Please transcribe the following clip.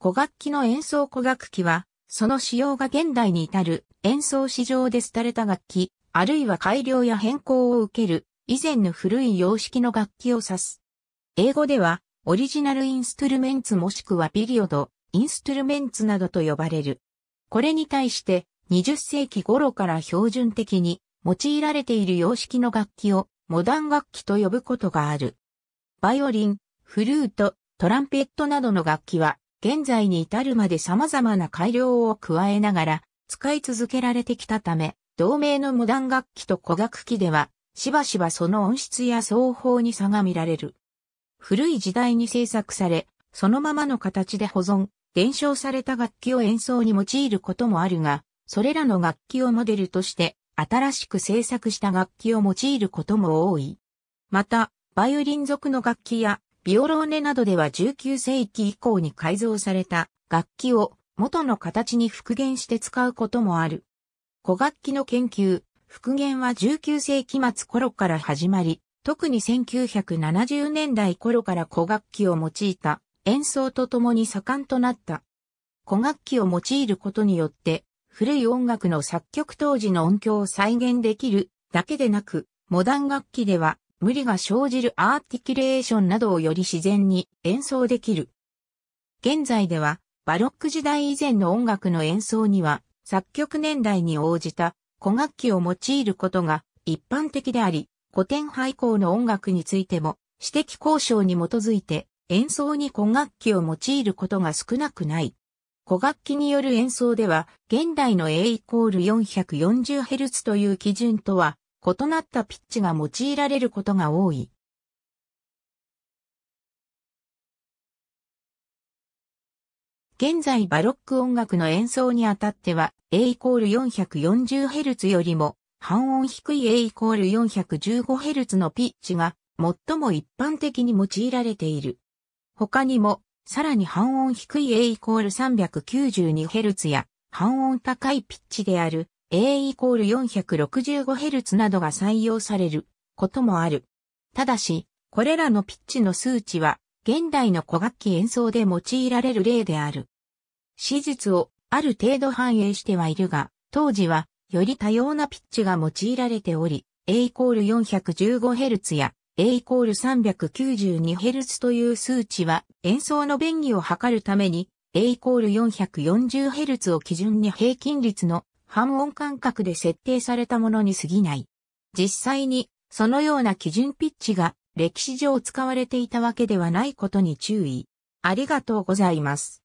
古楽器の演奏古楽器は、その使用が現代に至る演奏市場で廃れた楽器、あるいは改良や変更を受ける以前の古い様式の楽器を指す。英語では、オリジナルインストゥルメンツもしくはピリオド、インストゥルメンツなどと呼ばれる。これに対して、20世紀頃から標準的に用いられている様式の楽器をモダン楽器と呼ぶことがある。バイオリン、フルート、トランペットなどの楽器は現在に至るまで様々な改良を加えながら使い続けられてきたため、同名のモダン楽器と古楽器では、しばしばその音質や奏法に差が見られる。古い時代に制作され、そのままの形で保存、伝承された楽器を演奏に用いることもあるが、それらの楽器をモデルとして新しく制作した楽器を用いることも多い。また、バイオリン族の楽器やビオローネなどでは19世紀以降に改造された楽器を元の形に復元して使うこともある。古楽器の研究、復元は19世紀末頃から始まり、特に1970年代頃から古楽器を用いた演奏とともに盛んとなった。古楽器を用いることによって、古い音楽の作曲当時の音響を再現できるだけでなく、モダン楽器では無理が生じるアーティキュレーションなどをより自然に演奏できる。現在では、バロック時代以前の音楽の演奏には、作曲年代に応じた古楽器を用いることが一般的であり、古典廃校の音楽についても、私的交渉に基づいて演奏に古楽器を用いることが少なくない。古楽器による演奏では、現代の A イコール 440Hz という基準とは異なったピッチが用いられることが多い。現在バロック音楽の演奏にあたっては A イコール 440Hz よりも半音低い A イコール 415Hz のピッチが最も一般的に用いられている。他にもさらに半音低い A イコール 392Hz や半音高いピッチである A イコール 465Hz などが採用されることもある。ただし、これらのピッチの数値は、現代の古楽器演奏で用いられる例である。史実をある程度反映してはいるが、当時はより多様なピッチが用いられており、A イコール 415Hz や A イコール 392Hz という数値は演奏の便宜を図るために A イコール 440Hz を基準に平均率の半音間隔で設定されたものに過ぎない。実際に、そのような基準ピッチが歴史上使われていたわけではないことに注意。ありがとうございます。